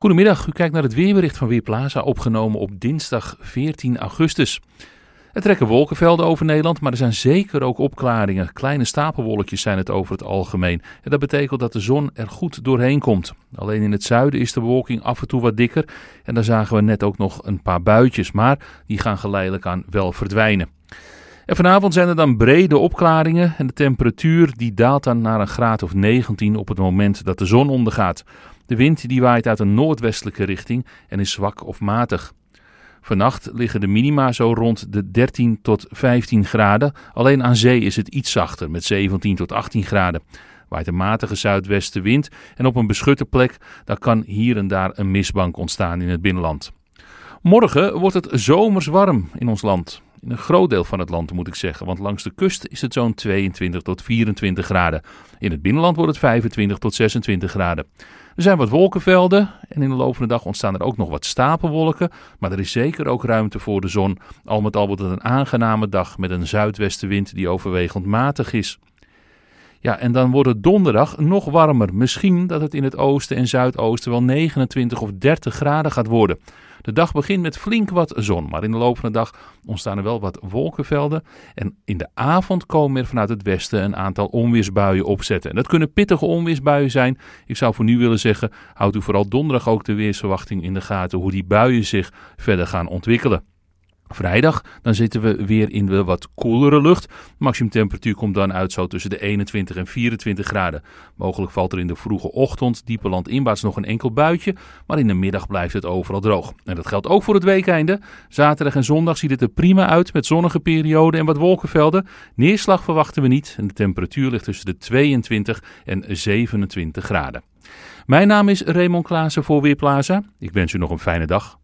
Goedemiddag, u kijkt naar het weerbericht van Weerplaza, opgenomen op dinsdag 14 augustus. Er trekken wolkenvelden over Nederland, maar er zijn zeker ook opklaringen. Kleine stapelwolkjes zijn het over het algemeen. En dat betekent dat de zon er goed doorheen komt. Alleen in het zuiden is de bewolking af en toe wat dikker. En daar zagen we net ook nog een paar buitjes, maar die gaan geleidelijk aan wel verdwijnen. En vanavond zijn er dan brede opklaringen en de temperatuur die daalt dan naar een graad of 19 op het moment dat de zon ondergaat. De wind die waait uit een noordwestelijke richting en is zwak of matig. Vannacht liggen de minima zo rond de 13 tot 15 graden. Alleen aan zee is het iets zachter, met 17 tot 18 graden. Waait een matige zuidwestenwind en op een beschutte plek daar kan hier en daar een misbank ontstaan in het binnenland. Morgen wordt het zomers warm in ons land. In een groot deel van het land moet ik zeggen, want langs de kust is het zo'n 22 tot 24 graden. In het binnenland wordt het 25 tot 26 graden. Er zijn wat wolkenvelden en in de loop van de dag ontstaan er ook nog wat stapelwolken, maar er is zeker ook ruimte voor de zon. Al met al wordt het een aangename dag met een zuidwestenwind die overwegend matig is. Ja, en dan wordt het donderdag nog warmer. Misschien dat het in het oosten en zuidoosten wel 29 of 30 graden gaat worden. De dag begint met flink wat zon, maar in de loop van de dag ontstaan er wel wat wolkenvelden. En in de avond komen er vanuit het westen een aantal onweersbuien opzetten. En dat kunnen pittige onweersbuien zijn. Ik zou voor nu willen zeggen, houdt u vooral donderdag ook de weersverwachting in de gaten hoe die buien zich verder gaan ontwikkelen. Vrijdag, dan zitten we weer in de wat koelere lucht. Maximumtemperatuur komt dan uit zo tussen de 21 en 24 graden. Mogelijk valt er in de vroege ochtend diepe landinwaarts nog een enkel buitje, maar in de middag blijft het overal droog. En dat geldt ook voor het weekende. Zaterdag en zondag ziet het er prima uit met zonnige perioden en wat wolkenvelden. Neerslag verwachten we niet en de temperatuur ligt tussen de 22 en 27 graden. Mijn naam is Raymond Klaassen voor Weerplaza. Ik wens u nog een fijne dag.